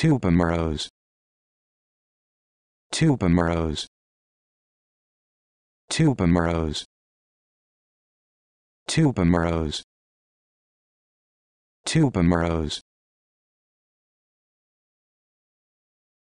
Tupamaros. Tupamaros. Tupamaros. Tupamaros. Tupamaros.